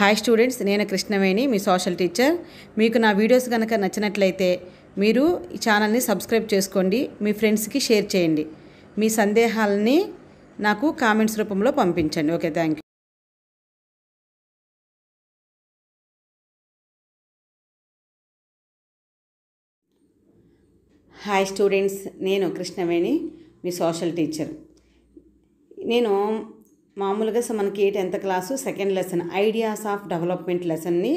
hi students నేను కృష్ణవేణి మీ social teacher మీకు నా వీడియోస్ కనుక నచ్చినట్లయితే మీరు ఈ ఛానల్ని సబ్స్క్రైబ్ చేసుకోండి మీ ఫ్రెండ్స్కి షేర్ చేయండి మీ సందేహాలని నాకు కామెంట్స్ రూపంలో పంపించండి okay thank you hi students నేను కృష్ణవేణి మీ సోషల్ టీచర్ నేను మామూలుగా సో మనకి tenth class second lesson ideas of development లెసన్ని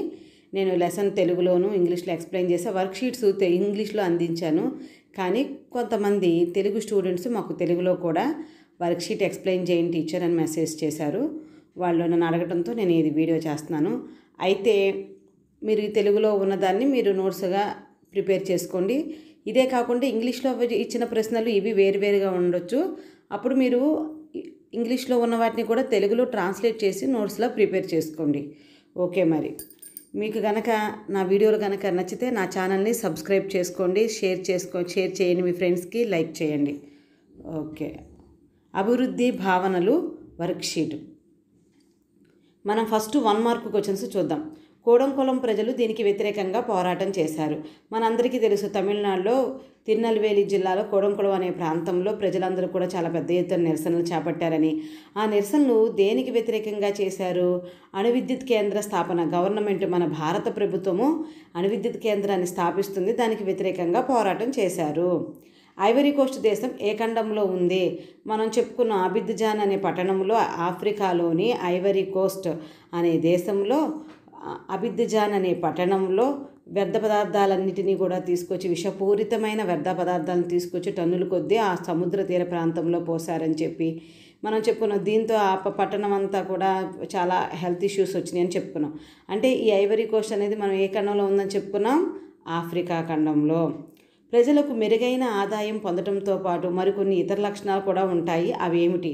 నేను లెసన్ తెలుగులోను ఇంగ్లీష్లో ఎక్స్ప్లెయిన్ చేసే వర్క్ షీట్స్ ఇంగ్లీష్లో అందించాను కానీ కొంతమంది తెలుగు స్టూడెంట్స్ మాకు తెలుగులో కూడా వర్క్ షీట్ ఎక్స్ప్లెయిన్ చేయండి టీచర్ అని మెసేజ్ చేశారు వాళ్ళు నన్ను అడగడంతో నేను ఇది వీడియో చేస్తున్నాను అయితే మీరు తెలుగులో ఉన్నదాన్ని మీరు నోట్స్గా ప్రిపేర్ చేసుకోండి ఇదే కాకుండా ఇంగ్లీష్లో ఇచ్చిన ప్రశ్నలు ఇవి వేరువేరుగా ఉండొచ్చు అప్పుడు మీరు ఇంగ్లీష్లో ఉన్న వాటిని కూడా తెలుగులో ట్రాన్స్లేట్ చేసి నోట్స్లో ప్రిపేర్ చేసుకోండి ఓకే మరి మీకు గనక నా వీడియోలు కనుక నచ్చితే నా ఛానల్ని సబ్స్క్రైబ్ చేసుకోండి షేర్ చేసుకో షేర్ చేయండి మీ ఫ్రెండ్స్కి లైక్ చేయండి ఓకే అభివృద్ధి భావనలు వర్క్షీట్ మనం ఫస్ట్ వన్ మార్క్ క్వశ్చన్స్ చూద్దాం కోడంకుళం ప్రజలు దీనికి వ్యతిరేకంగా పోరాటం చేశారు మనందరికీ తెలుసు తమిళనాడులో తిరునల్వేలి జిల్లాలో కోడంకుళం అనే ప్రాంతంలో ప్రజలందరూ కూడా చాలా పెద్ద ఎత్తున నిరసనలు చేపట్టారని ఆ నిరసనలు దేనికి వ్యతిరేకంగా చేశారు అణువిద్యుత్ కేంద్ర స్థాపన గవర్నమెంట్ మన భారత ప్రభుత్వము అణువిద్యుత్ కేంద్రాన్ని స్థాపిస్తుంది దానికి వ్యతిరేకంగా పోరాటం చేశారు ఐవరీ కోస్ట్ దేశం ఏ ఖండంలో ఉంది మనం చెప్పుకున్న ఆబిద్జాన్ అనే పట్టణంలో ఆఫ్రికాలోని ఐవరీ కోస్ట్ అనే దేశంలో అబిద్జాన్ అనే పట్టణంలో వ్యర్థ పదార్థాలన్నింటినీ కూడా తీసుకొచ్చి విషపూరితమైన వ్యర్థ పదార్థాలను తీసుకొచ్చి టన్నులు కొద్దీ ఆ సముద్ర తీర ప్రాంతంలో పోసారని చెప్పి మనం చెప్పుకున్నాం దీంతో ఆ పట్టణం అంతా కూడా చాలా హెల్త్ ఇష్యూస్ వచ్చినాయి అని చెప్పుకున్నాం అంటే ఈ ఐవరీ కోస్ట్ అనేది మనం ఏ ఖండంలో ఉందని చెప్పుకున్నాం ఆఫ్రికా ఖండంలో ప్రజలకు మెరుగైన ఆదాయం పొందడంతో పాటు మరికొన్ని ఇతర లక్షణాలు కూడా ఉంటాయి అవి ఏమిటి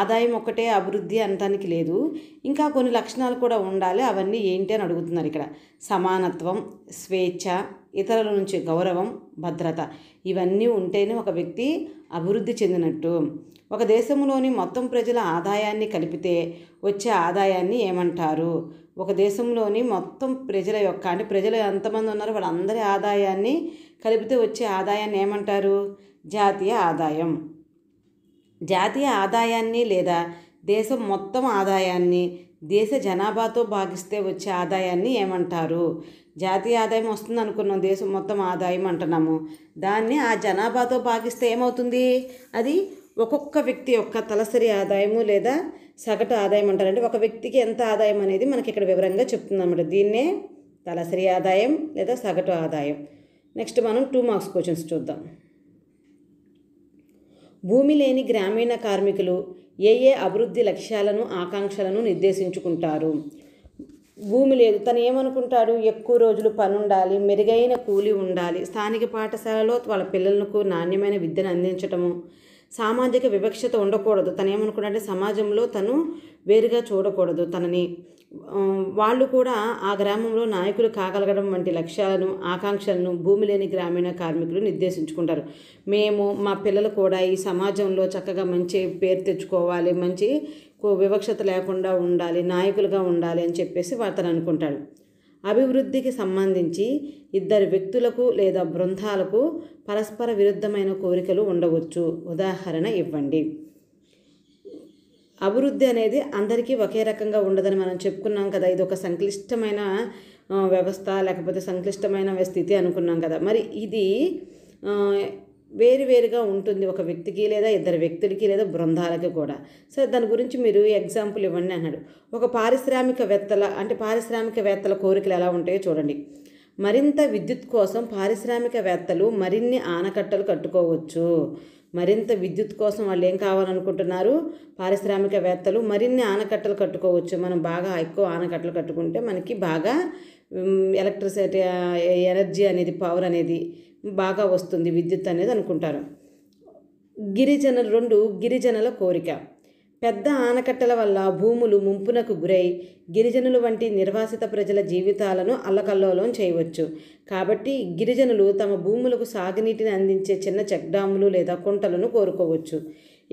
ఆదాయం ఒక్కటే అభివృద్ధి అనటానికి లేదు ఇంకా కొన్ని లక్షణాలు కూడా ఉండాలి అవన్నీ ఏంటి అని అడుగుతున్నారు ఇక్కడ సమానత్వం స్వేచ్ఛ ఇతరుల నుంచి గౌరవం భద్రత ఇవన్నీ ఉంటేనే ఒక వ్యక్తి అభివృద్ధి చెందినట్టు ఒక దేశంలోని మొత్తం ప్రజల ఆదాయాన్ని కలిపితే వచ్చే ఆదాయాన్ని ఏమంటారు ఒక దేశంలోని మొత్తం ప్రజల యొక్క అంటే ప్రజలు ఎంతమంది ఉన్నారో వాళ్ళందరి ఆదాయాన్ని కలిపితే వచ్చే ఆదాయాన్ని ఏమంటారు జాతీయ ఆదాయం జాతీయ ఆదాయాన్ని లేదా దేశం మొత్తం ఆదాయాన్ని దేశ జనాభాతో భాగిస్తే వచ్చే ఆదాయాన్ని ఏమంటారు జాతీయ ఆదాయం వస్తుంది అనుకున్నాం దేశం మొత్తం ఆదాయం అంటున్నాము దాన్ని ఆ జనాభాతో భాగిస్తే ఏమవుతుంది అది ఒక్కొక్క వ్యక్తి యొక్క తలసరి ఆదాయము లేదా సగటు ఆదాయం అంటారంటే ఒక వ్యక్తికి ఎంత ఆదాయం అనేది మనకి ఇక్కడ వివరంగా చెప్తుందన్నమాట దీన్నే తలసరి ఆదాయం లేదా సగటు ఆదాయం నెక్స్ట్ మనం టూ మార్క్స్ క్వశ్చన్స్ చూద్దాం భూమి లేని గ్రామీణ కార్మికులు ఏ ఏ అభివృద్ధి లక్ష్యాలను ఆకాంక్షలను నిర్దేశించుకుంటారు భూమి లేదు తను ఏమనుకుంటాడు ఎక్కువ రోజులు పని ఉండాలి మెరుగైన కూలి ఉండాలి స్థానిక పాఠశాలలో వాళ్ళ పిల్లలకు నాణ్యమైన విద్యను అందించటము సామాజిక వివక్షత ఉండకూడదు తను ఏమనుకున్నాడంటే సమాజంలో తను వేరుగా చూడకూడదు తనని వాళ్ళు కూడా ఆ గ్రామంలో నాయకులు కాగలగడం వంటి లక్ష్యాలను ఆకాంక్షలను భూమి లేని గ్రామీణ కార్మికులు నిర్దేశించుకుంటారు మేము మా పిల్లలు కూడా ఈ సమాజంలో చక్కగా మంచి పేరు తెచ్చుకోవాలి మంచి వివక్షత లేకుండా ఉండాలి నాయకులుగా ఉండాలి అని చెప్పేసి అతను అనుకుంటాడు అభివృద్ధికి సంబంధించి ఇద్దరు వ్యక్తులకు లేదా బృందాలకు పరస్పర విరుద్ధమైన కోరికలు ఉండవచ్చు ఉదాహరణ ఇవ్వండి అభివృద్ధి అనేది అందరికీ ఒకే రకంగా ఉండదని మనం చెప్పుకున్నాం కదా ఇది ఒక సంక్లిష్టమైన వ్యవస్థ లేకపోతే సంక్లిష్టమైన స్థితి అనుకున్నాం కదా మరి ఇది వేరువేరుగా ఉంటుంది ఒక వ్యక్తికి లేదా ఇద్దరు వ్యక్తులకి లేదా బృందాలకి కూడా సరే దాని గురించి మీరు ఎగ్జాంపుల్ ఇవ్వండి అన్నాడు ఒక పారిశ్రామికవేత్తల అంటే పారిశ్రామికవేత్తల కోరికలు ఎలా ఉంటాయో చూడండి మరింత విద్యుత్ కోసం పారిశ్రామికవేత్తలు మరిన్ని ఆనకట్టలు కట్టుకోవచ్చు మరింత విద్యుత్ కోసం వాళ్ళు ఏం కావాలనుకుంటున్నారు పారిశ్రామికవేత్తలు మరిన్ని ఆనకట్టలు కట్టుకోవచ్చు మనం బాగా ఎక్కువ ఆనకట్టలు కట్టుకుంటే మనకి బాగా ఎలక్ట్రిసిటీ ఎనర్జీ అనేది పవర్ అనేది బాగా వస్తుంది విద్యుత్ అనేది అనుకుంటారు గిరిజనులు రెండు గిరిజనుల కోరిక పెద్ద ఆనకట్టల వల్ల భూములు ముంపునకు గురై గిరిజనులు వంటి నిర్వాసిత ప్రజల జీవితాలను అల్లకల్లోలం చేయవచ్చు కాబట్టి గిరిజనులు తమ భూములకు సాగునీటిని అందించే చిన్న చెక్డాములు లేదా కుంటలను కోరుకోవచ్చు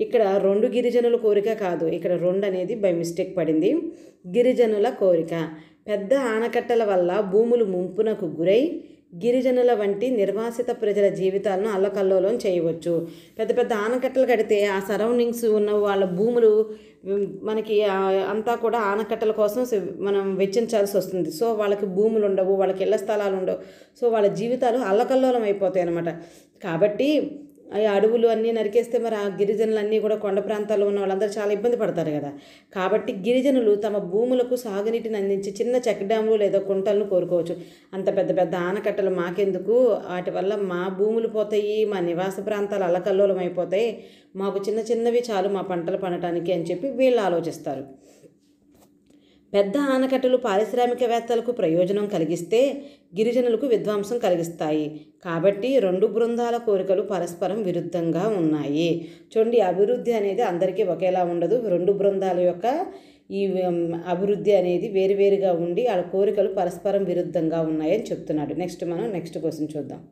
ఇక్కడ రెండు గిరిజనుల కోరిక కాదు ఇక్కడ రెండు అనేది బై మిస్టేక్ పడింది గిరిజనుల కోరిక పెద్ద ఆనకట్టల వల్ల భూములు ముంపునకు గురై గిరిజనుల వంటి నిర్వాసిత ప్రజల జీవితాలను అల్లకల్లోలం చేయవచ్చు పెద్ద పెద్ద ఆనకట్టలు కడితే ఆ సరౌండింగ్స్ ఉన్న వాళ్ళ భూములు మనకి అంతా కూడా ఆనకట్టల కోసం మనం వెచ్చించాల్సి వస్తుంది సో వాళ్ళకి భూములు ఉండవు వాళ్ళకి ఇళ్ల స్థలాలు ఉండవు సో వాళ్ళ జీవితాలు అల్లకల్లోలం అయిపోతాయి అనమాట కాబట్టి ఆ అడవులు అన్నీ నరికేస్తే మరి ఆ గిరిజనులు అన్నీ కూడా కొండ ప్రాంతాల్లో ఉన్న వాళ్ళందరూ చాలా ఇబ్బంది పడతారు కదా కాబట్టి గిరిజనులు తమ భూములకు సాగునీటిని అందించి చిన్న చెక్ డ్యాములు లేదా కుంటలను కోరుకోవచ్చు అంత పెద్ద పెద్ద ఆనకట్టలు మాకెందుకు వాటి వల్ల మా భూములు పోతాయి మా నివాస ప్రాంతాలు అలకల్లోలమైపోతాయి అయిపోతాయి మాకు చిన్న చిన్నవి చాలు మా పంటలు పండటానికి అని చెప్పి వీళ్ళు ఆలోచిస్తారు పెద్ద ఆనకట్టలు పారిశ్రామికవేత్తలకు ప్రయోజనం కలిగిస్తే గిరిజనులకు విధ్వంసం కలిగిస్తాయి కాబట్టి రెండు బృందాల కోరికలు పరస్పరం విరుద్ధంగా ఉన్నాయి చూడండి అభివృద్ధి అనేది అందరికీ ఒకేలా ఉండదు రెండు బృందాల యొక్క ఈ అభివృద్ధి అనేది వేరువేరుగా ఉండి వాళ్ళ కోరికలు పరస్పరం విరుద్ధంగా ఉన్నాయని చెప్తున్నాడు నెక్స్ట్ మనం నెక్స్ట్ క్వశ్చన్ చూద్దాం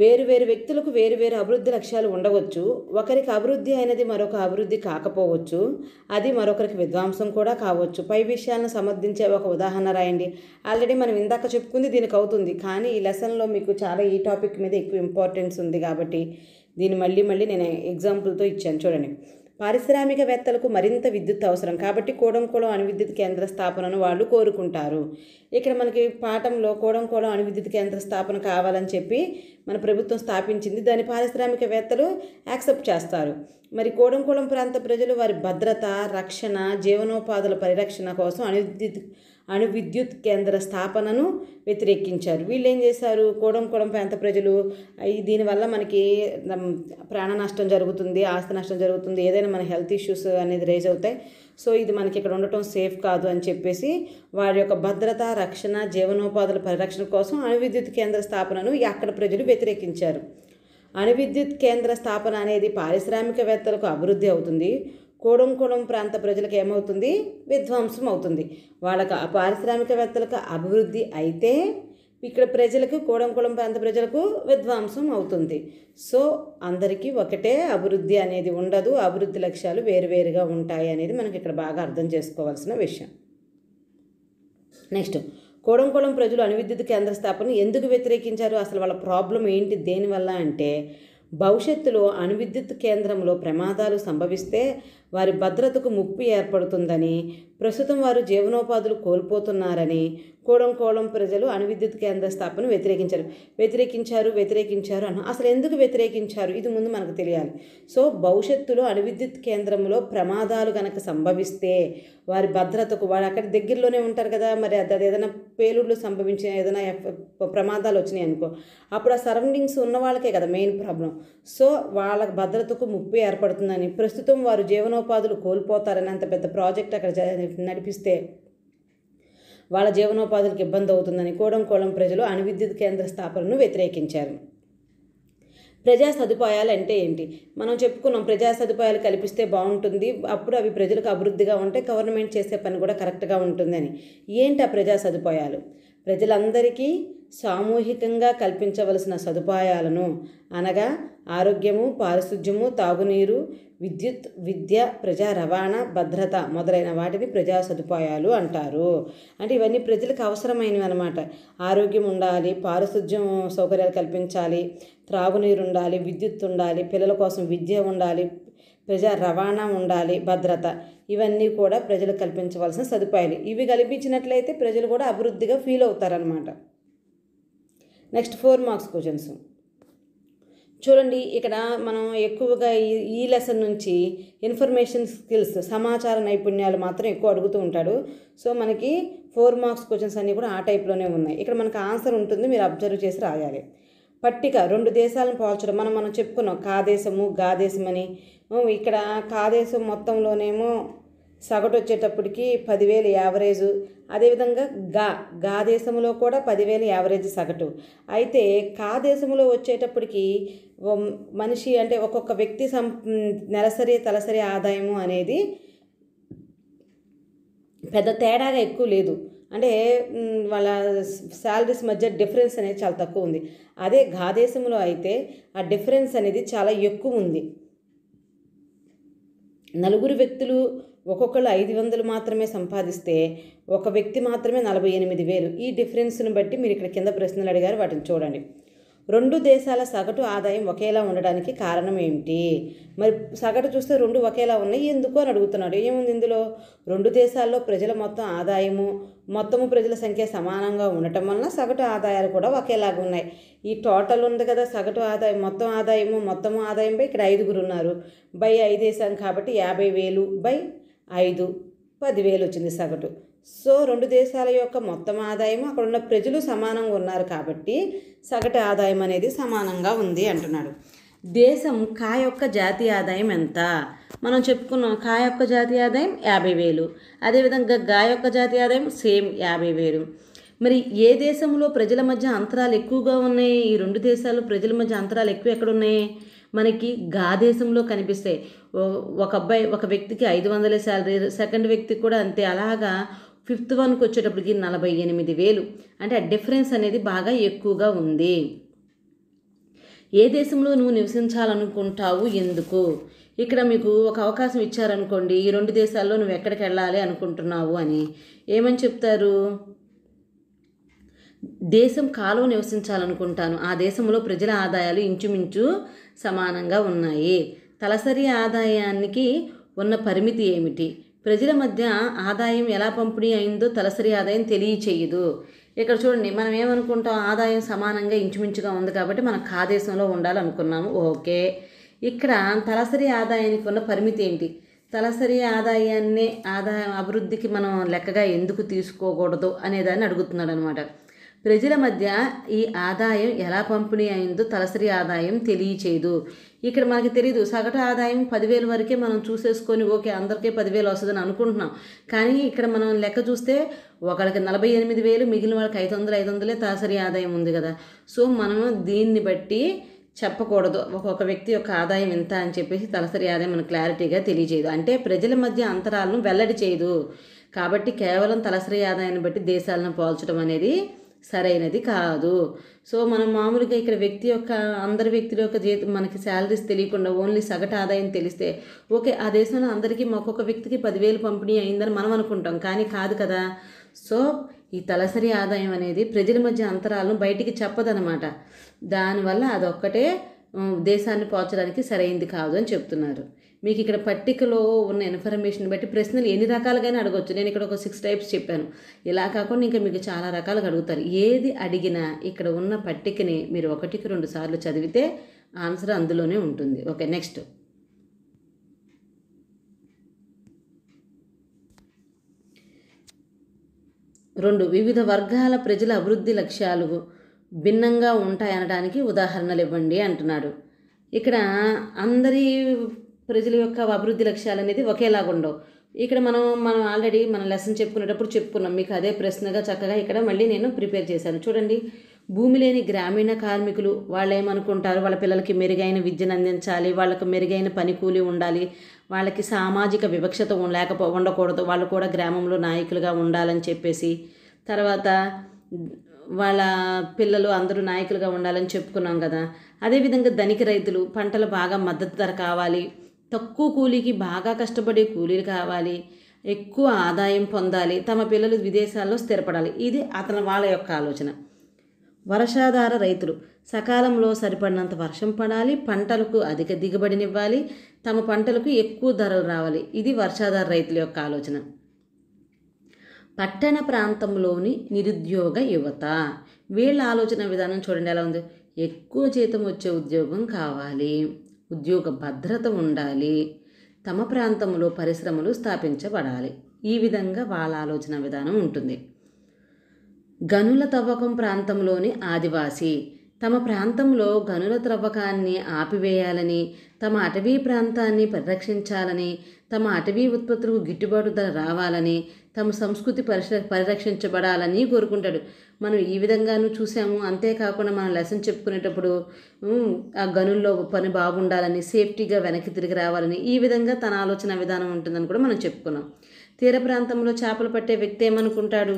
వేరువేరు వ్యక్తులకు వేరువేరు అభివృద్ధి లక్ష్యాలు ఉండవచ్చు ఒకరికి అభివృద్ధి అయినది మరొక అభివృద్ధి కాకపోవచ్చు అది మరొకరికి విధ్వంసం కూడా కావచ్చు పై విషయాలను సమర్థించే ఒక ఉదాహరణ రాయండి ఆల్రెడీ మనం ఇందాక చెప్పుకుంది దీనికి అవుతుంది కానీ ఈ లెసన్లో మీకు చాలా ఈ టాపిక్ మీద ఎక్కువ ఇంపార్టెన్స్ ఉంది కాబట్టి దీన్ని మళ్ళీ మళ్ళీ నేను ఎగ్జాంపుల్తో ఇచ్చాను చూడండి పారిశ్రామికవేత్తలకు మరింత విద్యుత్ అవసరం కాబట్టి కోడంకోళం అణువిద్యుత్ కేంద్ర స్థాపనను వాళ్ళు కోరుకుంటారు ఇక్కడ మనకి పాఠంలో కోడంకోళం అణువిద్యుత్ కేంద్ర స్థాపన కావాలని చెప్పి మన ప్రభుత్వం స్థాపించింది దాని పారిశ్రామికవేత్తలు యాక్సెప్ట్ చేస్తారు మరి కోడంకోళం ప్రాంత ప్రజలు వారి భద్రత రక్షణ జీవనోపాధుల పరిరక్షణ కోసం అణువిద్యుత్ అణు విద్యుత్ కేంద్ర స్థాపనను వ్యతిరేకించారు వీళ్ళు ఏం చేశారు కోడం ప్రాంత ప్రజలు దీనివల్ల మనకి ప్రాణ నష్టం జరుగుతుంది ఆస్తి నష్టం జరుగుతుంది ఏదైనా మన హెల్త్ ఇష్యూస్ అనేది రేజ్ అవుతాయి సో ఇది మనకి ఇక్కడ ఉండటం సేఫ్ కాదు అని చెప్పేసి వారి యొక్క భద్రత రక్షణ జీవనోపాధుల పరిరక్షణ కోసం అణు విద్యుత్ కేంద్ర స్థాపనను అక్కడ ప్రజలు వ్యతిరేకించారు అణు విద్యుత్ కేంద్ర స్థాపన అనేది పారిశ్రామికవేత్తలకు అభివృద్ధి అవుతుంది కోడంకోణం ప్రాంత ప్రజలకు ఏమవుతుంది విధ్వంసం అవుతుంది వాళ్ళకు పారిశ్రామికవేత్తలకు అభివృద్ధి అయితే ఇక్కడ ప్రజలకు కోడంకుళం ప్రాంత ప్రజలకు విధ్వంసం అవుతుంది సో అందరికీ ఒకటే అభివృద్ధి అనేది ఉండదు అభివృద్ధి లక్ష్యాలు వేరువేరుగా ఉంటాయి అనేది మనకి ఇక్కడ బాగా అర్థం చేసుకోవాల్సిన విషయం నెక్స్ట్ కోడంకుళం ప్రజలు అణువిద్యుత్ కేంద్ర స్థాపన ఎందుకు వ్యతిరేకించారు అసలు వాళ్ళ ప్రాబ్లం ఏంటి దేనివల్ల అంటే భవిష్యత్తులో అణువిద్యుత్ కేంద్రంలో ప్రమాదాలు సంభవిస్తే వారి భద్రతకు ముప్పు ఏర్పడుతుందని ప్రస్తుతం వారు జీవనోపాధులు కోల్పోతున్నారని కోడంకోళం ప్రజలు అణువిద్యుత్ కేంద్ర స్థాపన వ్యతిరేకించారు వ్యతిరేకించారు వ్యతిరేకించారు అన్న అసలు ఎందుకు వ్యతిరేకించారు ఇది ముందు మనకు తెలియాలి సో భవిష్యత్తులో అణువిద్యుత్ కేంద్రంలో ప్రమాదాలు కనుక సంభవిస్తే వారి భద్రతకు వారు అక్కడ దగ్గరలోనే ఉంటారు కదా మరి అది ఏదైనా పేలుళ్ళు సంభవించిన ఏదైనా ప్రమాదాలు వచ్చినాయి అనుకో అప్పుడు ఆ సరౌండింగ్స్ ఉన్న వాళ్ళకే కదా మెయిన్ ప్రాబ్లం సో వాళ్ళ భద్రతకు ముప్పు ఏర్పడుతుందని ప్రస్తుతం వారు జీవనోపాధులు కోల్పోతారని అంత పెద్ద ప్రాజెక్ట్ అక్కడ నడిపిస్తే వాళ్ళ జీవనోపాధులకు ఇబ్బంది అవుతుందని కోడంకోళం ప్రజలు అణువిద్యుత్ కేంద్ర స్థాపనను వ్యతిరేకించారు ప్రజా సదుపాయాలు అంటే ఏంటి మనం చెప్పుకున్నాం ప్రజా సదుపాయాలు కల్పిస్తే బాగుంటుంది అప్పుడు అవి ప్రజలకు అభివృద్ధిగా ఉంటే గవర్నమెంట్ చేసే పని కూడా కరెక్ట్గా ఉంటుందని ఏంటి ఆ ప్రజా సదుపాయాలు ప్రజలందరికీ సామూహికంగా కల్పించవలసిన సదుపాయాలను అనగా ఆరోగ్యము పారిశుద్ధ్యము తాగునీరు విద్యుత్ విద్య ప్రజా రవాణా భద్రత మొదలైన వాటిని ప్రజా సదుపాయాలు అంటారు అంటే ఇవన్నీ ప్రజలకు అవసరమైనవి అనమాట ఆరోగ్యం ఉండాలి పారిశుద్ధ్యం సౌకర్యాలు కల్పించాలి త్రాగునీరు ఉండాలి విద్యుత్ ఉండాలి పిల్లల కోసం విద్య ఉండాలి ప్రజా రవాణా ఉండాలి భద్రత ఇవన్నీ కూడా ప్రజలు కల్పించవలసిన సదుపాయాలు ఇవి కల్పించినట్లయితే ప్రజలు కూడా అభివృద్ధిగా ఫీల్ అవుతారనమాట నెక్స్ట్ ఫోర్ మార్క్స్ క్వశ్చన్స్ చూడండి ఇక్కడ మనం ఎక్కువగా ఈ లెసన్ నుంచి ఇన్ఫర్మేషన్ స్కిల్స్ సమాచార నైపుణ్యాలు మాత్రం ఎక్కువ అడుగుతూ ఉంటాడు సో మనకి ఫోర్ మార్క్స్ క్వశ్చన్స్ అన్నీ కూడా ఆ టైప్లోనే ఉన్నాయి ఇక్కడ మనకు ఆన్సర్ ఉంటుంది మీరు అబ్జర్వ్ చేసి రాయాలి పట్టిక రెండు దేశాలను పోల్చడం మనం మనం చెప్పుకున్నాం కా దేశము గా దేశం అని ఇక్కడ కాదేశం మొత్తంలోనేమో సగటు వచ్చేటప్పటికి పదివేలు యావరేజ్ అదేవిధంగా గా గా దేశంలో కూడా పదివేలు యావరేజ్ సగటు అయితే కా దేశంలో వచ్చేటప్పటికి మనిషి అంటే ఒక్కొక్క వ్యక్తి సం నెలసరి తలసరి ఆదాయము అనేది పెద్ద తేడాగా ఎక్కువ లేదు అంటే వాళ్ళ శాలరీస్ మధ్య డిఫరెన్స్ అనేది చాలా తక్కువ ఉంది అదే దేశంలో అయితే ఆ డిఫరెన్స్ అనేది చాలా ఎక్కువ ఉంది నలుగురు వ్యక్తులు ఒక్కొక్కరు ఐదు వందలు మాత్రమే సంపాదిస్తే ఒక వ్యక్తి మాత్రమే నలభై ఎనిమిది వేలు ఈ డిఫరెన్స్ను బట్టి మీరు ఇక్కడ కింద ప్రశ్నలు అడిగారు వాటిని చూడండి రెండు దేశాల సగటు ఆదాయం ఒకేలా ఉండడానికి కారణం ఏమిటి మరి సగటు చూస్తే రెండు ఒకేలా ఉన్నాయి ఎందుకు అని అడుగుతున్నాడు ఏముంది ఇందులో రెండు దేశాల్లో ప్రజల మొత్తం ఆదాయము మొత్తము ప్రజల సంఖ్య సమానంగా ఉండటం వలన సగటు ఆదాయాలు కూడా ఒకేలాగా ఉన్నాయి ఈ టోటల్ ఉంది కదా సగటు ఆదాయం మొత్తం ఆదాయము మొత్తము ఆదాయంపై ఇక్కడ ఐదుగురు ఉన్నారు బై ఐదు వేసాం కాబట్టి యాభై వేలు బై ఐదు పదివేలు వచ్చింది సగటు సో రెండు దేశాల యొక్క మొత్తం ఆదాయం అక్కడ ఉన్న ప్రజలు సమానంగా ఉన్నారు కాబట్టి సగటు ఆదాయం అనేది సమానంగా ఉంది అంటున్నాడు దేశం కా యొక్క జాతీయ ఆదాయం ఎంత మనం చెప్పుకున్నాం కా యొక్క జాతీయ ఆదాయం యాభై వేలు అదేవిధంగా గా యొక్క జాతీయ ఆదాయం సేమ్ యాభై వేలు మరి ఏ దేశంలో ప్రజల మధ్య అంతరాలు ఎక్కువగా ఉన్నాయి ఈ రెండు దేశాలు ప్రజల మధ్య అంతరాలు ఎక్కువ ఎక్కడున్నాయి మనకి గా దేశంలో కనిపిస్తాయి ఒక అబ్బాయి ఒక వ్యక్తికి ఐదు వందల శాలరీ సెకండ్ వ్యక్తికి కూడా అంతే అలాగా ఫిఫ్త్ వన్కి వచ్చేటప్పటికి నలభై ఎనిమిది వేలు అంటే ఆ డిఫరెన్స్ అనేది బాగా ఎక్కువగా ఉంది ఏ దేశంలో నువ్వు నివసించాలనుకుంటావు ఎందుకు ఇక్కడ మీకు ఒక అవకాశం ఇచ్చారనుకోండి ఈ రెండు దేశాల్లో నువ్వు ఎక్కడికి వెళ్ళాలి అనుకుంటున్నావు అని ఏమని చెప్తారు దేశం కాలువ నివసించాలనుకుంటాను ఆ దేశంలో ప్రజల ఆదాయాలు ఇంచుమించు సమానంగా ఉన్నాయి తలసరి ఆదాయానికి ఉన్న పరిమితి ఏమిటి ప్రజల మధ్య ఆదాయం ఎలా పంపిణీ అయిందో తలసరి ఆదాయం తెలియచేయదు ఇక్కడ చూడండి మనం ఏమనుకుంటాం ఆదాయం సమానంగా ఇంచుమించుగా ఉంది కాబట్టి మనం కాదేశంలో ఉండాలనుకున్నాము ఓకే ఇక్కడ తలసరి ఆదాయానికి ఉన్న పరిమితి ఏంటి తలసరి ఆదాయాన్ని ఆదాయం అభివృద్ధికి మనం లెక్కగా ఎందుకు తీసుకోకూడదు అనేదాన్ని అడుగుతున్నాడు అనమాట ప్రజల మధ్య ఈ ఆదాయం ఎలా పంపిణీ అయిందో తలసరి ఆదాయం తెలియచేయదు ఇక్కడ మనకి తెలియదు సగటు ఆదాయం పదివేల వరకే మనం చూసేసుకొని ఓకే అందరికీ పదివేలు వస్తుందని అనుకుంటున్నాం కానీ ఇక్కడ మనం లెక్క చూస్తే ఒకళ్ళకి నలభై ఎనిమిది వేలు మిగిలిన వాళ్ళకి ఐదు వందలు ఐదు వందలే తలసరి ఆదాయం ఉంది కదా సో మనం దీన్ని బట్టి చెప్పకూడదు ఒక్కొక్క వ్యక్తి యొక్క ఆదాయం ఎంత అని చెప్పేసి తలసరి ఆదాయం మనకు క్లారిటీగా తెలియజేయదు అంటే ప్రజల మధ్య అంతరాలను వెల్లడి చేయదు కాబట్టి కేవలం తలసరి ఆదాయాన్ని బట్టి దేశాలను పోల్చడం అనేది సరైనది కాదు సో మనం మామూలుగా ఇక్కడ వ్యక్తి యొక్క అందరి వ్యక్తుల యొక్క జీతం మనకి శాలరీస్ తెలియకుండా ఓన్లీ సగటు ఆదాయం తెలిస్తే ఓకే ఆ దేశంలో అందరికీ ఒక్కొక్క వ్యక్తికి పదివేలు పంపిణీ అయిందని మనం అనుకుంటాం కానీ కాదు కదా సో ఈ తలసరి ఆదాయం అనేది ప్రజల మధ్య అంతరాలను బయటికి చెప్పదనమాట దానివల్ల అదొక్కటే దేశాన్ని పోల్చడానికి సరైంది కాదు అని చెప్తున్నారు మీకు ఇక్కడ పట్టికలో ఉన్న ఇన్ఫర్మేషన్ బట్టి ప్రశ్నలు ఎన్ని రకాలుగానే అడగవచ్చు నేను ఇక్కడ ఒక సిక్స్ టైప్స్ చెప్పాను ఇలా కాకుండా ఇంకా మీకు చాలా రకాలుగా అడుగుతారు ఏది అడిగినా ఇక్కడ ఉన్న పట్టికని మీరు ఒకటికి రెండు సార్లు చదివితే ఆన్సర్ అందులోనే ఉంటుంది ఓకే నెక్స్ట్ రెండు వివిధ వర్గాల ప్రజల అభివృద్ధి లక్ష్యాలు భిన్నంగా ఉంటాయనడానికి ఉదాహరణలు ఇవ్వండి అంటున్నాడు ఇక్కడ అందరి ప్రజల యొక్క అభివృద్ధి లక్ష్యాలు అనేది ఒకేలాగా ఉండవు ఇక్కడ మనం మనం ఆల్రెడీ మన లెసన్ చెప్పుకునేటప్పుడు చెప్పుకున్నాం మీకు అదే ప్రశ్నగా చక్కగా ఇక్కడ మళ్ళీ నేను ప్రిపేర్ చేశాను చూడండి భూమి లేని గ్రామీణ కార్మికులు వాళ్ళు ఏమనుకుంటారు వాళ్ళ పిల్లలకి మెరుగైన విద్యను అందించాలి వాళ్ళకు మెరుగైన పని కూలి ఉండాలి వాళ్ళకి సామాజిక వివక్షత లేకపో ఉండకూడదు వాళ్ళు కూడా గ్రామంలో నాయకులుగా ఉండాలని చెప్పేసి తర్వాత వాళ్ళ పిల్లలు అందరూ నాయకులుగా ఉండాలని చెప్పుకున్నాం కదా అదేవిధంగా ధనిక రైతులు పంటలు బాగా మద్దతు ధర కావాలి తక్కువ కూలీకి బాగా కష్టపడే కూలీలు కావాలి ఎక్కువ ఆదాయం పొందాలి తమ పిల్లలు విదేశాల్లో స్థిరపడాలి ఇది అతని వాళ్ళ యొక్క ఆలోచన వర్షాధార రైతులు సకాలంలో సరిపడినంత వర్షం పడాలి పంటలకు అధిక దిగుబడినివ్వాలి తమ పంటలకు ఎక్కువ ధరలు రావాలి ఇది వర్షాధార రైతుల యొక్క ఆలోచన పట్టణ ప్రాంతంలోని నిరుద్యోగ యువత వీళ్ళ ఆలోచన విధానం చూడండి ఎలా ఉంది ఎక్కువ జీతం వచ్చే ఉద్యోగం కావాలి ఉద్యోగ భద్రత ఉండాలి తమ ప్రాంతంలో పరిశ్రమలు స్థాపించబడాలి ఈ విధంగా వాళ్ళ ఆలోచన విధానం ఉంటుంది గనుల తవ్వకం ప్రాంతంలోని ఆదివాసి తమ ప్రాంతంలో గనుల త్రవ్వకాన్ని ఆపివేయాలని తమ అటవీ ప్రాంతాన్ని పరిరక్షించాలని తమ అటవీ ఉత్పత్తులకు గిట్టుబాటు ధర రావాలని తమ సంస్కృతి పరిశ పరిరక్షించబడాలని కోరుకుంటాడు మనం ఈ విధంగాను చూసాము అంతేకాకుండా మనం లెసన్ చెప్పుకునేటప్పుడు ఆ గనుల్లో పని బాగుండాలని సేఫ్టీగా వెనక్కి తిరిగి రావాలని ఈ విధంగా తన ఆలోచన విధానం ఉంటుందని కూడా మనం చెప్పుకున్నాం తీర ప్రాంతంలో చేపలు పట్టే వ్యక్తి ఏమనుకుంటాడు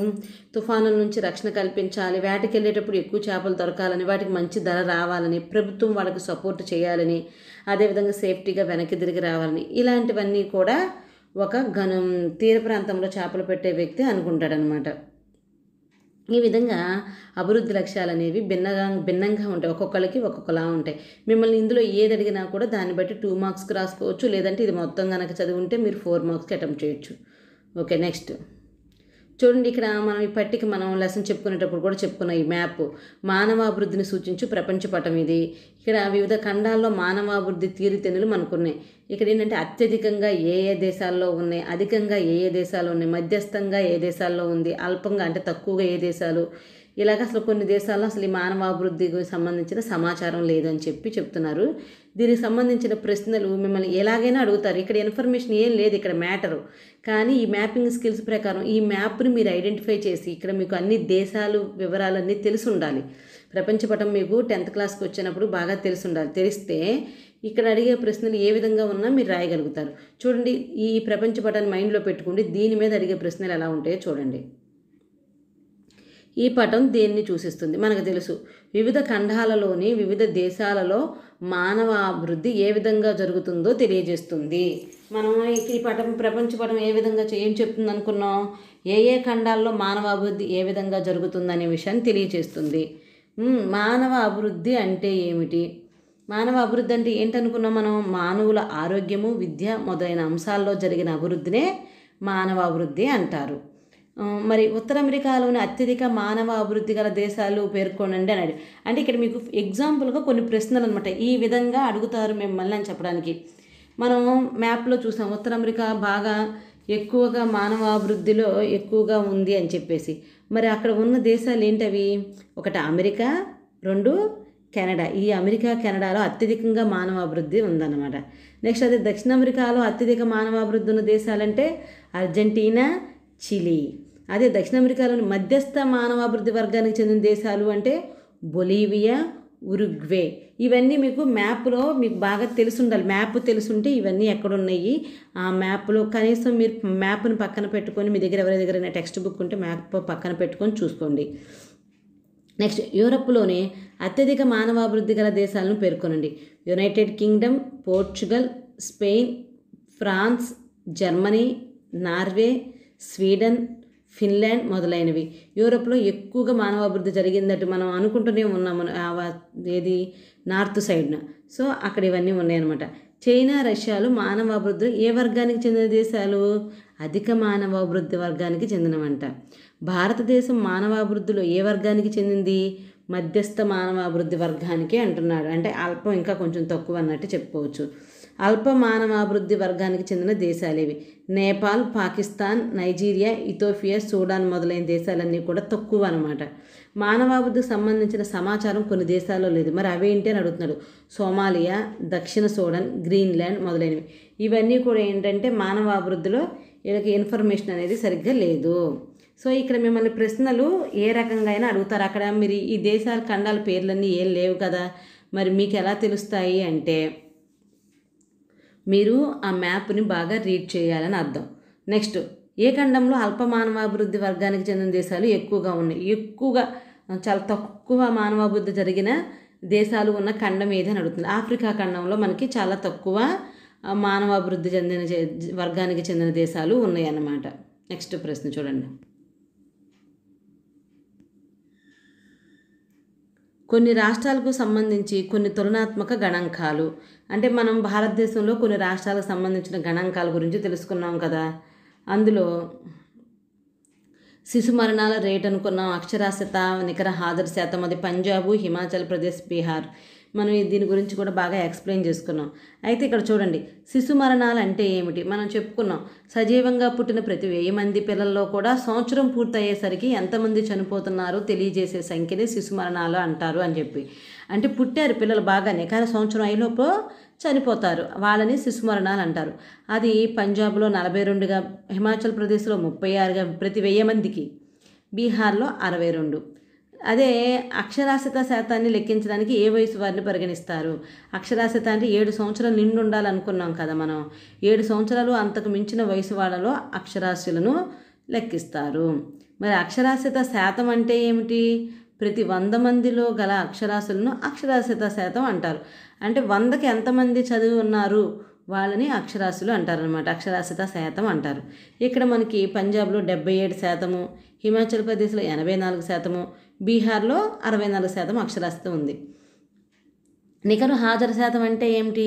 తుఫానుల నుంచి రక్షణ కల్పించాలి వేటకి వెళ్ళేటప్పుడు ఎక్కువ చేపలు దొరకాలని వాటికి మంచి ధర రావాలని ప్రభుత్వం వాళ్ళకి సపోర్ట్ చేయాలని అదేవిధంగా సేఫ్టీగా వెనక్కి తిరిగి రావాలని ఇలాంటివన్నీ కూడా ఒక ఘనం తీర ప్రాంతంలో చేపలు పెట్టే వ్యక్తి అనుకుంటాడనమాట ఈ విధంగా అభివృద్ధి లక్ష్యాలు అనేవి భిన్నగా భిన్నంగా ఉంటాయి ఒక్కొక్కరికి ఒక్కొక్కలా ఉంటాయి మిమ్మల్ని ఇందులో ఏది అడిగినా కూడా దాన్ని బట్టి టూ మార్క్స్కి రాసుకోవచ్చు లేదంటే ఇది మొత్తం కనుక చదివి ఉంటే మీరు ఫోర్ మార్క్స్కి అటెంప్ట్ చేయొచ్చు ఓకే నెక్స్ట్ చూడండి ఇక్కడ మనం ఇప్పటికి మనం లెసన్ చెప్పుకునేటప్పుడు కూడా చెప్పుకున్న ఈ మ్యాప్ మానవాభివృద్ధిని సూచించు ప్రపంచ పటం ఇది ఇక్కడ వివిధ ఖండాల్లో మానవాభివృద్ధి తీరుతెన్నులు మనకున్నాయి ఇక్కడ ఏంటంటే అత్యధికంగా ఏ ఏ దేశాల్లో ఉన్నాయి అధికంగా ఏ ఏ దేశాల్లో ఉన్నాయి మధ్యస్థంగా ఏ దేశాల్లో ఉంది అల్పంగా అంటే తక్కువగా ఏ దేశాలు ఇలాగ అసలు కొన్ని దేశాల్లో అసలు ఈ మానవాభివృద్ధికి సంబంధించిన సమాచారం లేదని చెప్పి చెప్తున్నారు దీనికి సంబంధించిన ప్రశ్నలు మిమ్మల్ని ఎలాగైనా అడుగుతారు ఇక్కడ ఇన్ఫర్మేషన్ ఏం లేదు ఇక్కడ మ్యాటరు కానీ ఈ మ్యాపింగ్ స్కిల్స్ ప్రకారం ఈ మ్యాప్ని మీరు ఐడెంటిఫై చేసి ఇక్కడ మీకు అన్ని దేశాలు వివరాలన్నీ తెలిసి ఉండాలి ప్రపంచపటం మీకు టెన్త్ క్లాస్కి వచ్చినప్పుడు బాగా తెలిసి ఉండాలి తెలిస్తే ఇక్కడ అడిగే ప్రశ్నలు ఏ విధంగా ఉన్నా మీరు రాయగలుగుతారు చూడండి ఈ ప్రపంచ పటాన్ని మైండ్లో పెట్టుకోండి దీని మీద అడిగే ప్రశ్నలు ఎలా ఉంటాయో చూడండి ఈ పటం దేన్ని సూచిస్తుంది మనకు తెలుసు వివిధ ఖండాలలోని వివిధ దేశాలలో మానవ అభివృద్ధి ఏ విధంగా జరుగుతుందో తెలియజేస్తుంది మనం ఈ పటం ప్రపంచ పటం ఏ విధంగా ఏం చెప్తుంది అనుకున్నాం ఏ ఏ ఖండాల్లో మానవ అభివృద్ధి ఏ విధంగా జరుగుతుందనే విషయాన్ని తెలియజేస్తుంది మానవ అభివృద్ధి అంటే ఏమిటి మానవ అభివృద్ధి అంటే ఏంటనుకున్నాం మనం మానవుల ఆరోగ్యము విద్య మొదలైన అంశాల్లో జరిగిన అభివృద్ధినే మానవ అభివృద్ధి అంటారు మరి ఉత్తర అమెరికాలోని అత్యధిక మానవ అభివృద్ధి గల దేశాలు పేర్కొనండి అన్నాడు అంటే ఇక్కడ మీకు ఎగ్జాంపుల్గా కొన్ని ప్రశ్నలు అనమాట ఈ విధంగా అడుగుతారు మిమ్మల్ని అని చెప్పడానికి మనం మ్యాప్లో చూసాం ఉత్తర అమెరికా బాగా ఎక్కువగా మానవ అభివృద్ధిలో ఎక్కువగా ఉంది అని చెప్పేసి మరి అక్కడ ఉన్న దేశాలు ఏంటవి ఒకటి అమెరికా రెండు కెనడా ఈ అమెరికా కెనడాలో అత్యధికంగా మానవ అభివృద్ధి ఉందన్నమాట నెక్స్ట్ అదే దక్షిణ అమెరికాలో అత్యధిక మానవ అభివృద్ధి ఉన్న దేశాలంటే అర్జెంటీనా చిలీ అదే దక్షిణ అమెరికాలోని మధ్యస్థ మానవాభివృద్ధి వర్గానికి చెందిన దేశాలు అంటే బొలీవియా ఉరుగ్వే ఇవన్నీ మీకు మ్యాప్లో మీకు బాగా తెలిసి ఉండాలి మ్యాప్ తెలుసుంటే ఇవన్నీ ఎక్కడున్నాయి ఆ మ్యాప్లో కనీసం మీరు మ్యాప్ను పక్కన పెట్టుకొని మీ దగ్గర ఎవరి దగ్గర టెక్స్ట్ బుక్ ఉంటే మ్యాప్ పక్కన పెట్టుకొని చూసుకోండి నెక్స్ట్ యూరప్లోని అత్యధిక మానవాభివృద్ధి గల దేశాలను పేర్కొనండి United Kingdom Portugal Spain France Germany Norway Sweden Finland మొదలైనవి యూరోప్లో ఎక్కువగా మానవ అభివృద్ధి జరిగిందట్టు మనం అనుకుంటూనే ఉన్నాము ఏది నార్త్ సైడ్న సో అక్కడ ఇవన్నీ ఉన్నాయన్నమాట చైనా రష్యాలు మానవ అభివృద్ధి ఏ వర్గానికి చెందిన దేశాలు అధిక మానవ అభివృద్ధి వర్గానికి చెందినవంట భారతదేశం మానవ అభివృద్ధిలో ఏ వర్గానికి చెందింది మధ్యస్థ మానవ అభివృద్ధి వర్గానికి అంటున్నాడు అంటే అల్పం ఇంకా కొంచెం తక్కువ అన్నట్టు చెప్పుకోవచ్చు అల్ప మానవాభివృద్ధి వర్గానికి చెందిన దేశాలేవి Nepal Pakistan Nigeria Ethiopia Sudan మొదలైన దేశాలన్నీ కూడా తక్కువ అనమాట మానవాభివృద్ధికి సంబంధించిన సమాచారం కొన్ని దేశాల్లో లేదు మరి అవేంటి అని అడుగుతున్నాడు సోమాలియా దక్షిణ సూడాన్ గ్రీన్లాండ్ మొదలైనవి ఇవన్నీ కూడా ఏంటంటే మానవాభివృద్ధిలో వీళ్ళకి ఇన్ఫర్మేషన్ అనేది సరిగ్గా లేదు సో ఇక్కడ మిమ్మల్ని ప్రశ్నలు ఏ రకంగా అయినా అడుగుతారు అక్కడ మీరు ఈ దేశాల ఖండాల పేర్లన్నీ ఏం లేవు కదా మరి మీకు ఎలా తెలుస్తాయి అంటే మీరు ఆ మ్యాప్ని బాగా రీడ్ చేయాలని అర్థం నెక్స్ట్ ఏ ఖండంలో అల్ప మానవాభివృద్ధి వర్గానికి చెందిన దేశాలు ఎక్కువగా ఉన్నాయి ఎక్కువగా చాలా తక్కువ మానవాభివృద్ధి జరిగిన దేశాలు ఉన్న ఖండం ఏదని అడుగుతుంది ఆఫ్రికా ఖండంలో మనకి చాలా తక్కువ మానవాభివృద్ధి చెందిన వర్గానికి చెందిన దేశాలు ఉన్నాయన్నమాట నెక్స్ట్ ప్రశ్న చూడండి కొన్ని రాష్ట్రాలకు సంబంధించి కొన్ని తులనాత్మక గణాంకాలు అంటే మనం భారతదేశంలో కొన్ని రాష్ట్రాలకు సంబంధించిన గణాంకాల గురించి తెలుసుకున్నాం కదా అందులో శిశు మరణాల రేట్ అనుకున్నాం అక్షరాస్యత నికర హాజరు శాతం అది పంజాబు హిమాచల్ ప్రదేశ్ బీహార్ మనం దీని గురించి కూడా బాగా ఎక్స్ప్లెయిన్ చేసుకున్నాం అయితే ఇక్కడ చూడండి శిశు మరణాలు అంటే ఏమిటి మనం చెప్పుకున్నాం సజీవంగా పుట్టిన ప్రతి వెయ్యి మంది పిల్లల్లో కూడా సంవత్సరం పూర్తయ్యేసరికి ఎంతమంది చనిపోతున్నారో తెలియజేసే సంఖ్యనే శిశు మరణాలు అంటారు అని చెప్పి అంటే పుట్టారు పిల్లలు బాగానే కానీ సంవత్సరం అయినప్పుడు చనిపోతారు వాళ్ళని శిశుమరణాలు అంటారు అది పంజాబ్లో నలభై రెండుగా హిమాచల్ ప్రదేశ్లో ముప్పై ఆరుగా ప్రతి వెయ్యి మందికి బీహార్లో అరవై రెండు అదే అక్షరాస్యత శాతాన్ని లెక్కించడానికి ఏ వయసు వారిని పరిగణిస్తారు అక్షరాస్యత అంటే ఏడు సంవత్సరాలు నిండు ఉండాలనుకున్నాం కదా మనం ఏడు సంవత్సరాలు అంతకు మించిన వయసు వాళ్ళలో అక్షరాస్యులను లెక్కిస్తారు మరి అక్షరాస్యత శాతం అంటే ఏమిటి ప్రతి వంద మందిలో గల అక్షరాస్యులను అక్షరాస్యత శాతం అంటారు అంటే వందకి ఎంతమంది చదివి ఉన్నారు వాళ్ళని అక్షరాస్యులు అంటారనమాట అక్షరాస్యత శాతం అంటారు ఇక్కడ మనకి పంజాబ్లో డెబ్బై ఏడు శాతము హిమాచల్ ప్రదేశ్లో ఎనభై నాలుగు శాతము బీహార్లో అరవై నాలుగు శాతం అక్షరాస్యత ఉంది నికరు హాజరు శాతం అంటే ఏమిటి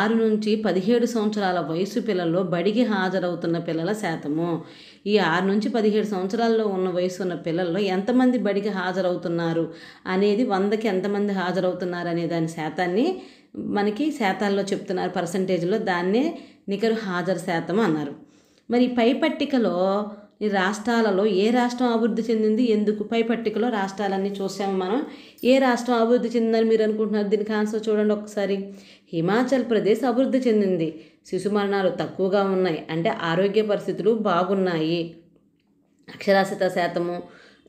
ఆరు నుంచి పదిహేడు సంవత్సరాల వయసు పిల్లల్లో బడికి హాజరవుతున్న పిల్లల శాతము ఈ ఆరు నుంచి పదిహేడు సంవత్సరాల్లో ఉన్న వయసు ఉన్న పిల్లల్లో ఎంతమంది బడికి హాజరవుతున్నారు అనేది వందకి ఎంతమంది హాజరవుతున్నారు అనే దాని శాతాన్ని మనకి శాతాల్లో చెప్తున్నారు పర్సంటేజ్లో దాన్నే నికరు హాజరు శాతం అన్నారు మరి పై పట్టికలో ఈ రాష్ట్రాలలో ఏ రాష్ట్రం అభివృద్ధి చెందింది ఎందుకు పై పట్టికలో రాష్ట్రాలన్నీ చూసాము మనం ఏ రాష్ట్రం అభివృద్ధి చెందిందని మీరు అనుకుంటున్నారు దీనికి ఆన్సర్ చూడండి ఒకసారి హిమాచల్ ప్రదేశ్ అభివృద్ధి చెందింది శిశు మరణాలు తక్కువగా ఉన్నాయి అంటే ఆరోగ్య పరిస్థితులు బాగున్నాయి అక్షరాస్యత శాతము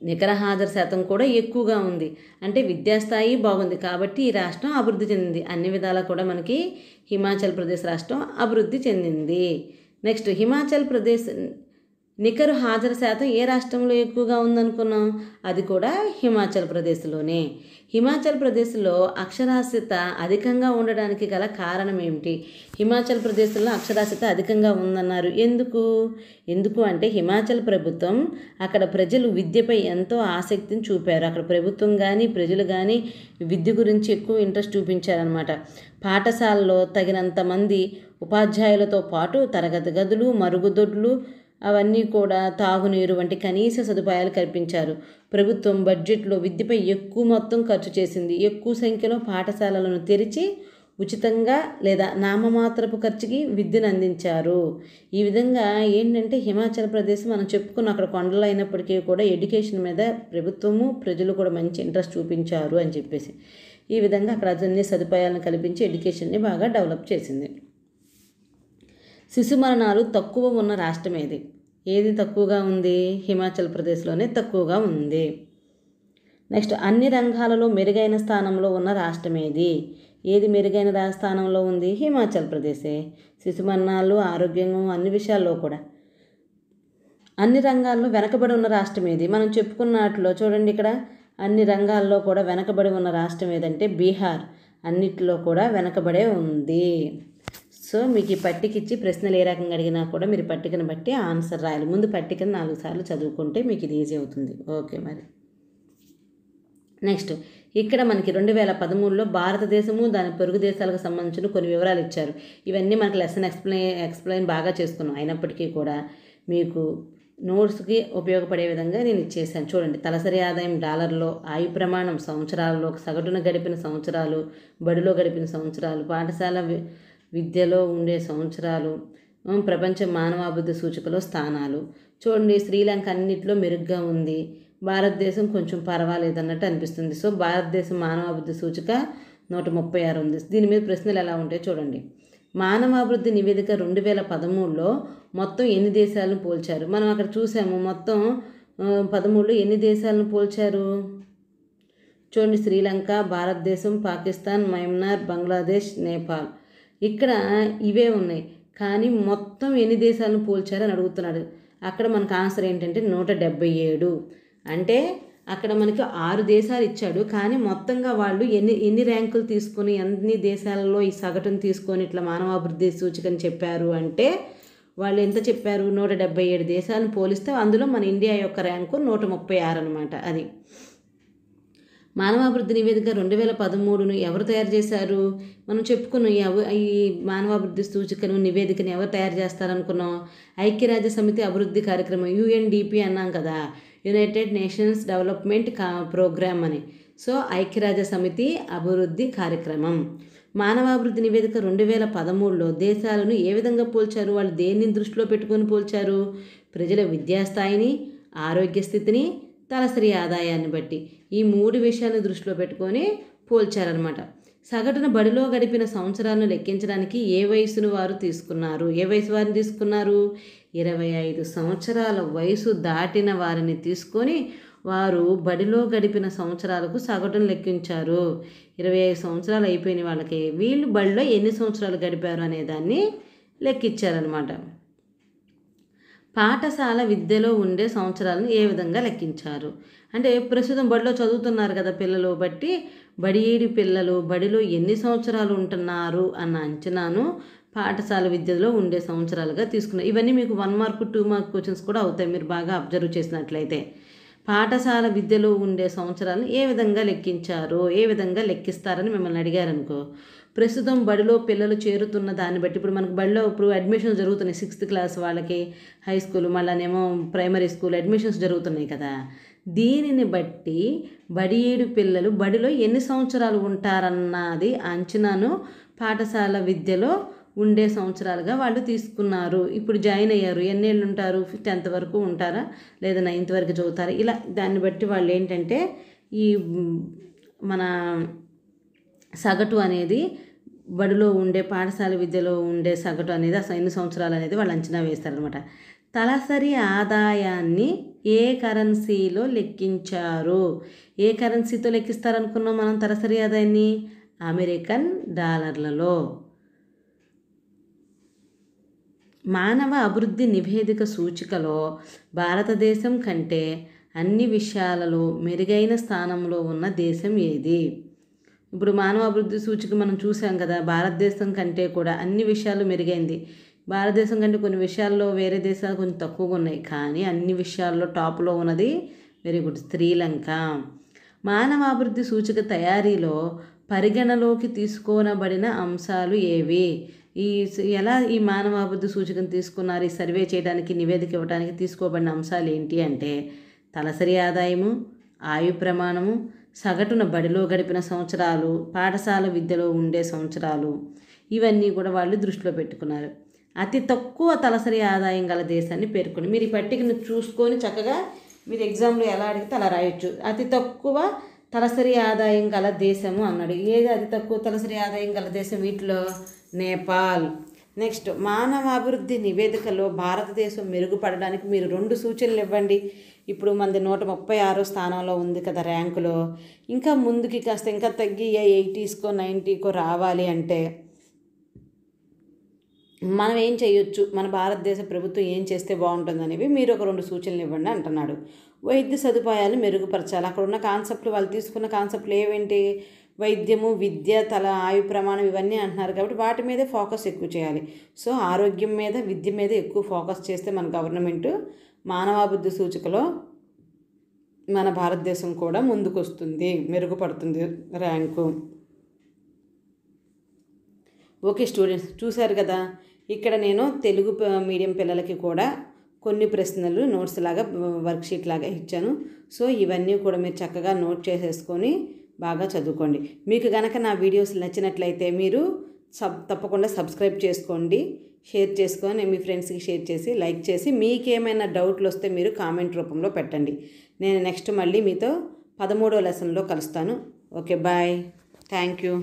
నికర హాజరు శాతం కూడా ఎక్కువగా ఉంది అంటే విద్యాస్థాయి బాగుంది కాబట్టి ఈ రాష్ట్రం అభివృద్ధి చెందింది అన్ని విధాలా కూడా మనకి హిమాచల్ ప్రదేశ్ రాష్ట్రం అభివృద్ధి చెందింది నెక్స్ట్ హిమాచల్ ప్రదేశ్ నికరు హాజరు శాతం ఏ రాష్ట్రంలో ఎక్కువగా ఉందనుకున్నాం అది కూడా హిమాచల్ ప్రదేశ్లోనే హిమాచల్ ప్రదేశ్లో అక్షరాస్యత అధికంగా ఉండడానికి గల కారణం ఏమిటి హిమాచల్ ప్రదేశ్లో అక్షరాస్యత అధికంగా ఉందన్నారు ఎందుకు ఎందుకు అంటే హిమాచల్ ప్రభుత్వం అక్కడ ప్రజలు విద్యపై ఎంతో ఆసక్తిని చూపారు అక్కడ ప్రభుత్వం కానీ ప్రజలు కానీ విద్య గురించి ఎక్కువ ఇంట్రెస్ట్ చూపించారనమాట పాఠశాలలో తగినంత మంది ఉపాధ్యాయులతో పాటు తరగతి గదులు మరుగుదొడ్లు అవన్నీ కూడా తాగునీరు వంటి కనీస సదుపాయాలు కల్పించారు ప్రభుత్వం బడ్జెట్లో విద్యపై ఎక్కువ మొత్తం ఖర్చు చేసింది ఎక్కువ సంఖ్యలో పాఠశాలలను తెరిచి ఉచితంగా లేదా నామమాత్రపు ఖర్చుకి విద్యను అందించారు ఈ విధంగా ఏంటంటే హిమాచల్ ప్రదేశ్ మనం చెప్పుకున్న అక్కడ కొండలు అయినప్పటికీ కూడా ఎడ్యుకేషన్ మీద ప్రభుత్వము ప్రజలు కూడా మంచి ఇంట్రెస్ట్ చూపించారు అని చెప్పేసి ఈ విధంగా అక్కడ అన్ని సదుపాయాలను కల్పించి ఎడ్యుకేషన్ని బాగా డెవలప్ చేసింది శిశు మరణాలు తక్కువ ఉన్న రాష్ట్రం ఏది ఏది తక్కువగా ఉంది హిమాచల్ ప్రదేశ్లోనే తక్కువగా ఉంది నెక్స్ట్ అన్ని రంగాలలో మెరుగైన స్థానంలో ఉన్న రాష్ట్రం ఏది ఏది మెరుగైన స్థానంలో ఉంది హిమాచల్ ప్రదేశే శిశు మరణాలు ఆరోగ్యము అన్ని విషయాల్లో కూడా అన్ని రంగాల్లో వెనకబడి ఉన్న రాష్ట్రం ఏది మనం చెప్పుకున్నట్లో చూడండి ఇక్కడ అన్ని రంగాల్లో కూడా వెనకబడి ఉన్న రాష్ట్రం ఏదంటే బీహార్ అన్నిటిలో కూడా వెనకబడే ఉంది సో మీకు ఈ పట్టికిచ్చి ప్రశ్నలు ఏ రకంగా అడిగినా కూడా మీరు పట్టికను బట్టి ఆన్సర్ రాయాలి ముందు పట్టికను నాలుగు సార్లు చదువుకుంటే మీకు ఇది ఈజీ అవుతుంది ఓకే మరి నెక్స్ట్ ఇక్కడ మనకి రెండు వేల పదమూడులో భారతదేశము దాని పొరుగు దేశాలకు సంబంధించిన కొన్ని వివరాలు ఇచ్చారు ఇవన్నీ మనకు లెసన్ ఎక్స్ప్లెయిన్ ఎక్స్ప్లెయిన్ బాగా చేసుకున్నాం అయినప్పటికీ కూడా మీకు నోట్స్కి ఉపయోగపడే విధంగా నేను ఇచ్చేసాను చూడండి తలసరి ఆదాయం డాలర్లో ఆయు ప్రమాణం సంవత్సరాల్లో సగటున గడిపిన సంవత్సరాలు బడిలో గడిపిన సంవత్సరాలు పాఠశాల విద్యలో ఉండే సంవత్సరాలు ప్రపంచ మానవాభివృద్ధి సూచికలో స్థానాలు చూడండి శ్రీలంక అన్నింటిలో మెరుగ్గా ఉంది భారతదేశం కొంచెం పర్వాలేదు అన్నట్టు అనిపిస్తుంది సో భారతదేశం మానవాభివృద్ధి సూచిక నూట ముప్పై ఆరు ఉంది దీని మీద ప్రశ్నలు ఎలా ఉంటాయి చూడండి మానవాభివృద్ధి నివేదిక రెండు వేల పదమూడులో మొత్తం ఎన్ని దేశాలను పోల్చారు మనం అక్కడ చూసాము మొత్తం పదమూడులో ఎన్ని దేశాలను పోల్చారు చూడండి శ్రీలంక భారతదేశం పాకిస్తాన్ మయన్మార్ బంగ్లాదేశ్ నేపాల్ ఇక్కడ ఇవే ఉన్నాయి కానీ మొత్తం ఎన్ని దేశాలను పోల్చారని అడుగుతున్నాడు అక్కడ మనకు ఆన్సర్ ఏంటంటే నూట డెబ్బై ఏడు అంటే అక్కడ మనకి ఆరు దేశాలు ఇచ్చాడు కానీ మొత్తంగా వాళ్ళు ఎన్ని ఎన్ని ర్యాంకులు తీసుకొని ఎన్ని దేశాలలో ఈ సగటును తీసుకొని ఇట్లా మానవాభివృద్ధి సూచికని చెప్పారు అంటే వాళ్ళు ఎంత చెప్పారు నూట డెబ్బై ఏడు దేశాలను పోలిస్తే అందులో మన ఇండియా యొక్క ర్యాంకు నూట ముప్పై ఆరు అనమాట అది మానవాభివృద్ధి నివేదిక రెండు వేల పదమూడును ఎవరు తయారు చేశారు మనం చెప్పుకున్నాం ఈ మానవాభివృద్ధి సూచికను నివేదికను ఎవరు తయారు చేస్తారనుకున్నాం ఐక్యరాజ్య సమితి అభివృద్ధి కార్యక్రమం యుఎన్డిపి అన్నాం కదా యునైటెడ్ నేషన్స్ డెవలప్మెంట్ కా ప్రోగ్రామ్ అని సో ఐక్యరాజ్య సమితి అభివృద్ధి కార్యక్రమం మానవాభివృద్ధి నివేదిక రెండు వేల పదమూడులో దేశాలను ఏ విధంగా పోల్చారు వాళ్ళు దేన్ని దృష్టిలో పెట్టుకొని పోల్చారు ప్రజల విద్యాస్థాయిని ఆరోగ్య స్థితిని తలసరి ఆదాయాన్ని బట్టి ఈ మూడు విషయాలను దృష్టిలో పెట్టుకొని పోల్చారనమాట సగటున బడిలో గడిపిన సంవత్సరాలను లెక్కించడానికి ఏ వయసును వారు తీసుకున్నారు ఏ వయసు వారిని తీసుకున్నారు ఇరవై ఐదు సంవత్సరాల వయసు దాటిన వారిని తీసుకొని వారు బడిలో గడిపిన సంవత్సరాలకు సగటును లెక్కించారు ఇరవై ఐదు సంవత్సరాలు అయిపోయిన వాళ్ళకి వీళ్ళు బడిలో ఎన్ని సంవత్సరాలు గడిపారు అనే దాన్ని లెక్కించారనమాట పాఠశాల విద్యలో ఉండే సంవత్సరాలను ఏ విధంగా లెక్కించారు అంటే ప్రస్తుతం బడిలో చదువుతున్నారు కదా పిల్లలు బట్టి బడి ఏడి పిల్లలు బడిలో ఎన్ని సంవత్సరాలు ఉంటున్నారు అన్న అంచనాను పాఠశాల విద్యలో ఉండే సంవత్సరాలుగా తీసుకున్నాయి ఇవన్నీ మీకు one mark two mark questions కూడా అవుతాయి మీరు బాగా అబ్జర్వ్ చేసినట్లయితే పాఠశాల విద్యలో ఉండే సంవత్సరాలను ఏ విధంగా లెక్కించారు ఏ విధంగా లెక్కిస్తారని మిమ్మల్ని అడిగారనుకో ప్రస్తుతం బడిలో పిల్లలు చేరుతున్న దాన్ని బట్టి ఇప్పుడు మనకు బడిలో ఇప్పుడు అడ్మిషన్స్ జరుగుతున్నాయి సిక్స్త్ క్లాస్ వాళ్ళకి హై స్కూల్ మళ్ళానేమో ప్రైమరీ స్కూల్ అడ్మిషన్స్ జరుగుతున్నాయి కదా దీనిని బట్టి బడియేడు పిల్లలు బడిలో ఎన్ని సంవత్సరాలు ఉంటారన్నది అంచనాను పాఠశాల విద్యలో ఉండే సంవత్సరాలుగా వాళ్ళు తీసుకున్నారు ఇప్పుడు జాయిన్ అయ్యారు ఎన్నేళ్ళు ఉంటారు టెన్త్ వరకు ఉంటారా లేదా నైన్త్ వరకు చదువుతారా ఇలా దాన్ని బట్టి వాళ్ళు ఏంటంటే ఈ మన సగటు అనేది బడిలో ఉండే పాఠశాల విద్యలో ఉండే సగటు అనేది అసలు ఎన్ని సంవత్సరాలు అనేది వాళ్ళు అంచనా వేస్తారనమాట తలసరి ఆదాయాన్ని ఏ కరెన్సీలో లెక్కించారు ఏ కరెన్సీతో లెక్కిస్తారనుకున్నాం మనం తలసరి ఆదాయాన్ని అమెరికన్ డాలర్లలో మానవ అభివృద్ధి నివేదిక సూచికలో భారతదేశం కంటే అన్ని విషయాలలో మెరుగైన స్థానంలో ఉన్న దేశం ఏది ఇప్పుడు మానవ అభివృద్ధి సూచిక మనం చూసాం కదా భారతదేశం కంటే కూడా అన్ని విషయాలు మెరుగైంది భారతదేశం కంటే కొన్ని విషయాల్లో వేరే దేశాలు కొంచెం తక్కువగా ఉన్నాయి కానీ అన్ని విషయాల్లో టాప్లో ఉన్నది వెరీ గుడ్ శ్రీలంక మానవాభివృద్ధి సూచిక తయారీలో పరిగణలోకి తీసుకోనబడిన అంశాలు ఏవి ఈ ఎలా ఈ మానవాభివృద్ధి సూచికను తీసుకున్నారు ఈ సర్వే చేయడానికి నివేదిక ఇవ్వడానికి తీసుకోబడిన అంశాలు ఏంటి అంటే తలసరి ఆదాయము ఆయు ప్రమాణము సగటున బడిలో గడిపిన సంవత్సరాలు పాఠశాల విద్యలో ఉండే సంవత్సరాలు ఇవన్నీ కూడా వాళ్ళు దృష్టిలో పెట్టుకున్నారు అతి తక్కువ తలసరి ఆదాయం గల దేశాన్ని పేర్కొని మీరు ఈ పట్టికను చూసుకొని చక్కగా మీరు ఎగ్జామ్లో ఎలా అడిగితే అలా రాయొచ్చు అతి తక్కువ తలసరి ఆదాయం గల దేశము అన్నాడు ఏది అతి తక్కువ తలసరి ఆదాయం గల దేశం వీటిలో నేపాల్ నెక్స్ట్ మానవాభివృద్ధి నివేదికలో భారతదేశం మెరుగుపడడానికి మీరు రెండు సూచనలు ఇవ్వండి ఇప్పుడు మనది నూట ముప్పై ఆరో స్థానంలో ఉంది కదా ర్యాంకులో ఇంకా ముందుకి కాస్త ఇంకా తగ్గి ఎయిటీస్కో నైంటీకో రావాలి అంటే మనం ఏం చేయొచ్చు మన భారతదేశ ప్రభుత్వం ఏం చేస్తే బాగుంటుందనేవి మీరు ఒక రెండు సూచనలు ఇవ్వండి అంటున్నాడు వైద్య సదుపాయాలు మెరుగుపరచాలి అక్కడ ఉన్న కాన్సెప్ట్లు వాళ్ళు తీసుకున్న కాన్సెప్ట్లు ఏవేంటి వైద్యము విద్య తల ఆయు ప్రమాణం ఇవన్నీ అంటున్నారు కాబట్టి వాటి మీదే ఫోకస్ ఎక్కువ చేయాలి సో ఆరోగ్యం మీద విద్య మీద ఎక్కువ ఫోకస్ చేస్తే మన గవర్నమెంటు మానవాభివృద్ధి సూచికలో మన భారతదేశం కూడా ముందుకొస్తుంది మెరుగుపడుతుంది ర్యాంకు ఓకే స్టూడెంట్స్ చూశారు కదా ఇక్కడ నేను తెలుగు మీడియం పిల్లలకి కూడా కొన్ని ప్రశ్నలు నోట్స్ లాగా వర్క్షీట్ లాగా ఇచ్చాను సో ఇవన్నీ కూడా మీరు చక్కగా నోట్ చేసేసుకొని బాగా చదువుకోండి మీకు కనుక నా వీడియోస్ నచ్చినట్లయితే మీరు సబ్ తప్పకుండా సబ్స్క్రైబ్ చేసుకోండి షేర్ చేసుకొని మీ ఫ్రెండ్స్కి షేర్ చేసి లైక్ చేసి మీకేమైనా డౌట్లు వస్తే మీరు కామెంట్ రూపంలో పెట్టండి నేను నెక్స్ట్ మళ్ళీ మీతో పదమూడో లెసన్లో కలుస్తాను ఓకే బాయ్ థ్యాంక్ యూ